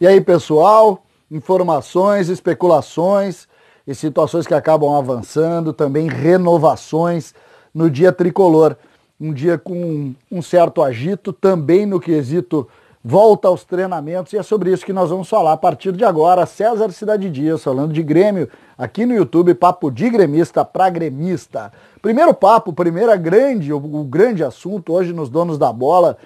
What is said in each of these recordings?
E aí, pessoal, informações, especulações e situações que acabam avançando, também renovações no dia tricolor. Um dia com um certo agito, também no quesito volta aos treinamentos, e é sobre isso que nós vamos falar a partir de agora. César Cidade Dias, falando de Grêmio, aqui no YouTube, papo de gremista para gremista. Primeiro papo, primeira grande, o grande assunto hoje nos donos da bola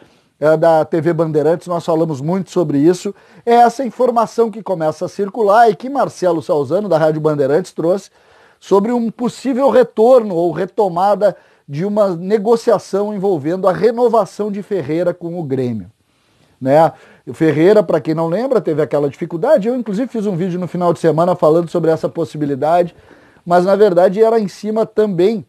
é da TV Bandeirantes, nós falamos muito sobre isso. É essa informação que começa a circular e que Marcelo Salzano, da Rádio Bandeirantes, trouxe sobre um possível retorno ou retomada de uma negociação envolvendo a renovação de Ferreira com o Grêmio. Né? O Ferreira, para quem não lembra, teve aquela dificuldade. Eu, inclusive, fiz um vídeo no final de semana falando sobre essa possibilidade, mas na verdade era em cima também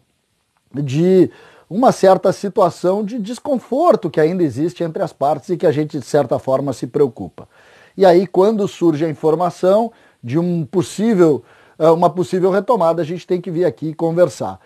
de uma certa situação de desconforto que ainda existe entre as partes e que a gente, de certa forma, se preocupa. E aí, quando surge a informação de um possível, eh, uma possível retomada, a gente tem que vir aqui e conversar.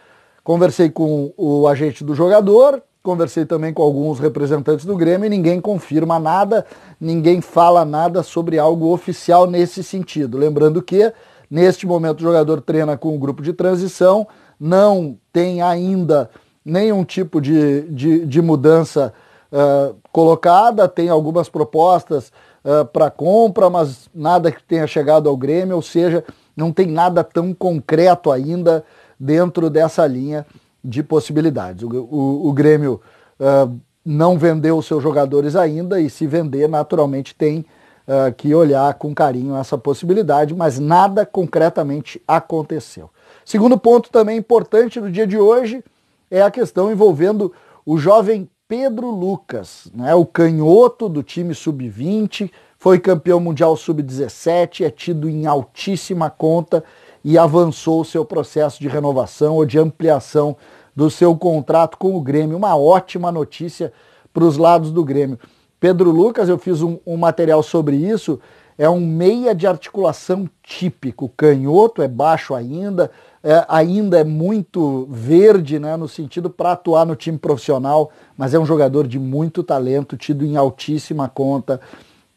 Conversei com o agente do jogador, conversei também com alguns representantes do Grêmio e ninguém confirma nada, ninguém fala nada sobre algo oficial nesse sentido. Lembrando que, neste momento, o jogador treina com o um grupo de transição, não tem ainda nenhum tipo de, de, de mudança uh, colocada, tem algumas propostas uh, ah, para compra, mas nada que tenha chegado ao Grêmio, ou seja, não tem nada tão concreto ainda dentro dessa linha de possibilidades. O, o, o Grêmio uh, não vendeu seus jogadores ainda e se vender, naturalmente tem uh, que olhar com carinho essa possibilidade, mas nada concretamente aconteceu. Segundo ponto também importante do dia de hoje, é a questão envolvendo o jovem Pedro Lucas, né, o canhoto do time sub-20, foi campeão mundial sub-17, é tido em altíssima conta e avançou o seu processo de renovação ou de ampliação do seu contrato com o Grêmio. Uma ótima notícia para os lados do Grêmio. Pedro Lucas, eu fiz um, um material sobre isso é um meia de articulação típico. Canhoto é baixo ainda, é, ainda é muito verde né, no sentido para atuar no time profissional, mas é um jogador de muito talento, tido em altíssima conta.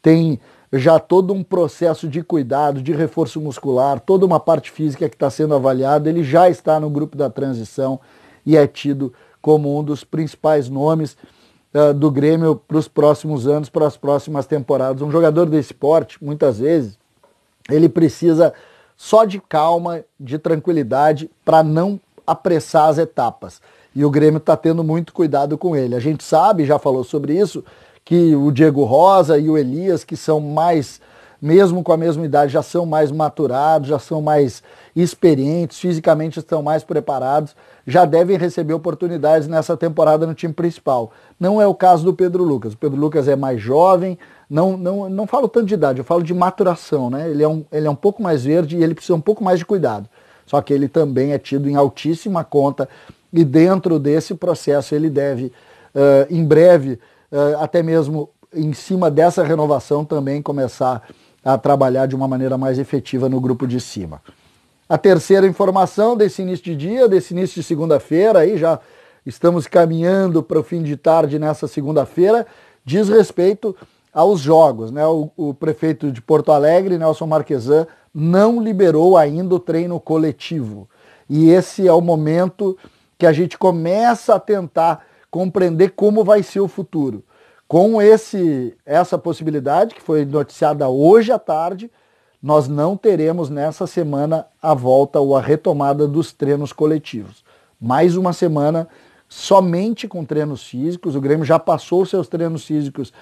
Tem já todo um processo de cuidado, de reforço muscular, toda uma parte física que está sendo avaliada. Ele já está no grupo da transição e é tido como um dos principais nomes. Eh, do Grêmio para os próximos anos, para as próximas temporadas. Um jogador desse porte, muitas vezes, ele precisa só de calma, de tranquilidade, para não apressar as etapas. E o Grêmio está tendo muito cuidado com ele. A gente sabe, já falou sobre isso, que o Diego Rosa e o Elias, que são mais mesmo com a mesma idade, já são mais maturados, já são mais experientes, fisicamente estão mais preparados, já devem receber oportunidades nessa temporada no time principal. Não é o caso do Pedro Lucas. O Pedro Lucas é mais jovem, não, não, não falo tanto de idade, eu falo de maturação, né? Ele é, um, ele é um pouco mais verde e ele precisa um pouco mais de cuidado. Só que ele também é tido em altíssima conta e dentro desse processo ele deve, uh, em breve, uh, até mesmo em cima dessa renovação também começar a trabalhar de uma maneira mais efetiva no grupo de cima. A terceira informação desse início de dia, desse início de segunda-feira, aí já estamos caminhando para o fim de tarde nessa segunda-feira, diz respeito aos jogos. Né? O, o, prefeito de Porto Alegre, Nelson Marquesan, não liberou ainda o treino coletivo. E esse é o momento que a gente começa a tentar compreender como vai ser o futuro com esse, essa possibilidade, que foi noticiada hoje à tarde, nós não teremos nessa semana a volta ou a retomada dos treinos coletivos. Mais uma semana somente com treinos físicos. O Grêmio já passou seus treinos físicos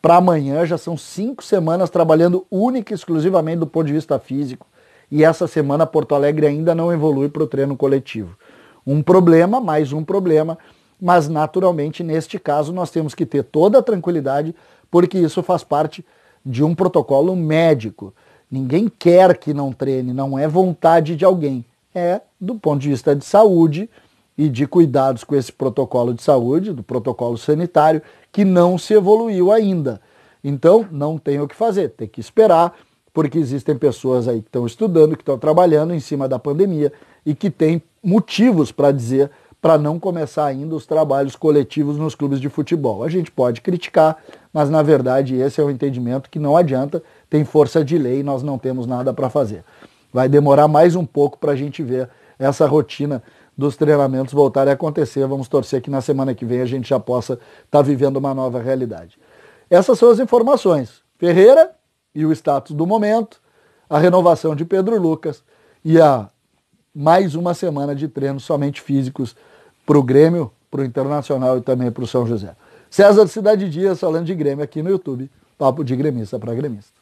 para amanhã, já são cinco semanas trabalhando única e exclusivamente do ponto de vista físico. E essa semana Porto Alegre ainda não evolui para o treino coletivo. Um problema, mais um problema mas naturalmente neste caso nós temos que ter toda a tranquilidade, porque isso faz parte de um protocolo médico. Ninguém quer que não treine, não é vontade de alguém, é do ponto de vista de saúde e de cuidados com esse protocolo de saúde, do protocolo sanitário, que não se evoluiu ainda. Então, não tem o que fazer, tem que esperar, porque existem pessoas aí que estão estudando, que estão trabalhando em cima da pandemia e que têm motivos para dizer para não começar ainda os trabalhos coletivos nos clubes de futebol. A gente pode criticar, mas na verdade esse é o um entendimento que não adianta, tem força de lei e nós não temos nada para fazer. Vai demorar mais um pouco para a gente ver essa rotina dos treinamentos voltar a acontecer. Vamos torcer que na semana que vem a gente já possa estar tá vivendo uma nova realidade. Essas são as informações. Ferreira e o status do momento, a renovação de Pedro Lucas e a mais uma semana de treinos somente físicos para o Grêmio, para o Internacional e também para o São José. César Cidade Dias falando de Grêmio aqui no YouTube. Papo de gremista para gremista.